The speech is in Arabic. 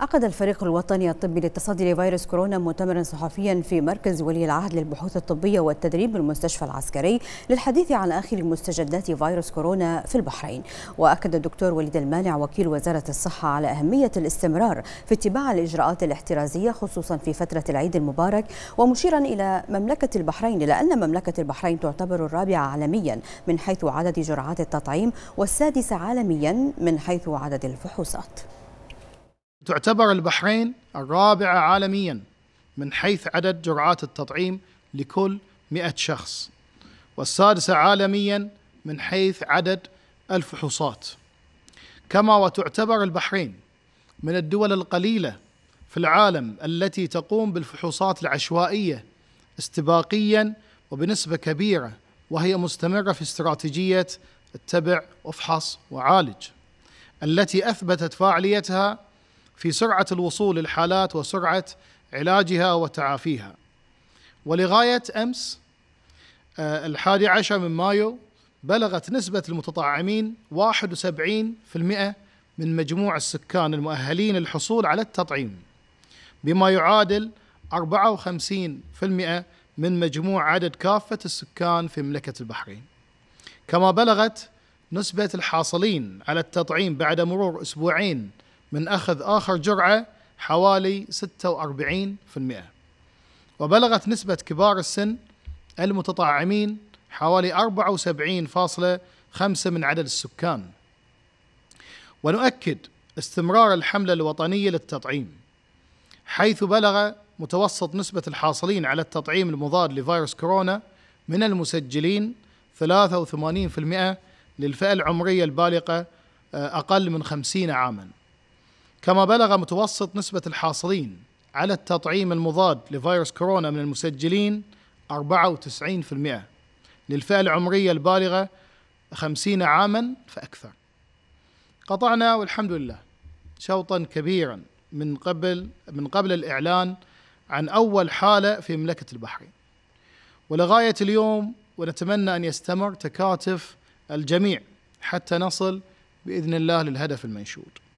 عقد الفريق الوطني الطبي للتصدي لفيروس كورونا مؤتمرا صحفيا في مركز ولي العهد للبحوث الطبية والتدريب بالمستشفى العسكري للحديث عن آخر مستجدات فيروس كورونا في البحرين وأكد الدكتور وليد المانع وكيل وزارة الصحة على أهمية الاستمرار في اتباع الإجراءات الاحترازية خصوصا في فترة العيد المبارك ومشيرا إلى مملكة البحرين لأن مملكة البحرين تعتبر الرابعة عالميا من حيث عدد جرعات التطعيم والسادسة عالميا من حيث عدد الفحوصات تعتبر البحرين الرابعة عالميا من حيث عدد جرعات التطعيم لكل 100 شخص والسادسة عالميا من حيث عدد الفحوصات كما وتعتبر البحرين من الدول القليلة في العالم التي تقوم بالفحوصات العشوائية استباقيا وبنسبة كبيرة وهي مستمرة في استراتيجية اتبع وافحص وعالج التي أثبتت فاعليتها في سرعه الوصول للحالات وسرعه علاجها وتعافيها ولغايه امس آه، الحادي عشر من مايو بلغت نسبة المتطعمين 71% من مجموع السكان المؤهلين للحصول على التطعيم بما يعادل 54% من مجموع عدد كافة السكان في مملكة البحرين كما بلغت نسبة الحاصلين على التطعيم بعد مرور أسبوعين من أخذ آخر جرعة حوالي 46% وبلغت نسبة كبار السن المتطعمين حوالي 74.5 من عدد السكان ونؤكد استمرار الحملة الوطنية للتطعيم حيث بلغ متوسط نسبة الحاصلين على التطعيم المضاد لفيروس كورونا من المسجلين 83% للفئة العمرية البالغة آه، أقل من 50 عاماً كما بلغ متوسط نسبة الحاصلين على التطعيم المضاد لفيروس كورونا من المسجلين 94% للفئة العمرية البالغة 50 عاما فأكثر قطعنا والحمد لله شوطا كبيرا من قبل من قبل الإعلان عن أول حالة في مملكة البحرين ولغاية اليوم ونتمنى أن يستمر تكاتف الجميع حتى نصل بإذن الله للهدف المنشود